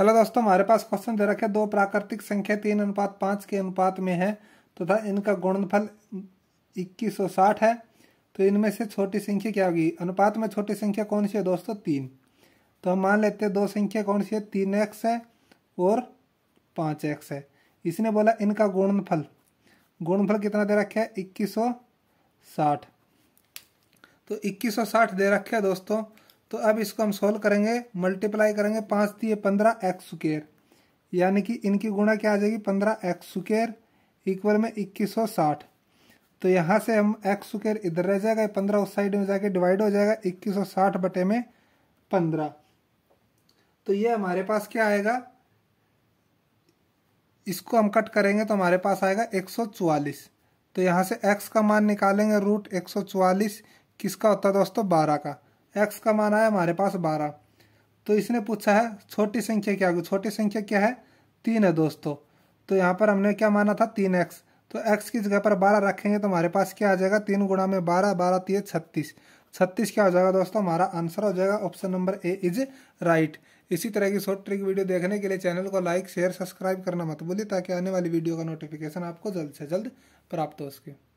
hello दोस्तों हमारे पास question दे रखे दो प्राकृतिक संख्या तीन अनुपात पांच के अनुपात में है तथा तो इनका गुणनफल 2160 है तो इनमें से छोटी संख्या क्या होगी अनुपात में छोटी संख्या कौन सी है दोस्तों तीन तो हम मान लेते हैं दो संख्या कौन सी है तीन एक्स है और पाँच एक्स है इसने बोला इनका गुणनफल गुणनफल कितना दे रखे है इक्कीस सौ साठ तो इक्कीस सौ साठ दे रखे है दोस्तों तो अब इसको हम सोल्व करेंगे मल्टीप्लाई करेंगे पाँच दिए पंद्रह एक्स स्क्र यानी कि इनकी गुणा क्या आ जाएगी पंद्रह एक्स स्क्र इक्वल में इक्कीस सौ साठ तो यहाँ से हम एक्स स्क्र इधर रह जाएगा पंद्रह उस साइड में जाके डिवाइड हो जाएगा इक्कीस सौ साठ बटे में पंद्रह तो ये हमारे पास क्या आएगा इसको हम कट करेंगे तो हमारे पास आएगा एक सौ चवालीस तो यहाँ से एक्स का मान निकालेंगे रूट एक सौ चौवालीस किसका होता है दोस्तों बारह का एक्स का मान आया हमारे पास बारह तो इसने पूछा है छोटी संख्या क्या होगी छोटी संख्या क्या है तीन है दोस्तों तो यहाँ पर हमने क्या माना था तीन एक्स तो एक्स की जगह पर बारह रखेंगे तो हमारे पास क्या आ जाएगा तीन गुणा में बारह बारह तीन छत्तीस छत्तीस क्या हो जाएगा दोस्तों हमारा आंसर हो जाएगा option number A is right इसी तरह की शॉर्ट ट्रिक वीडियो देखने के लिए चैनल को लाइक शेयर सब्सक्राइब करना मत भूलिए ताकि आने वाली वीडियो का नोटिफिकेशन आपको जल्द से जल्द प्राप्त हो सके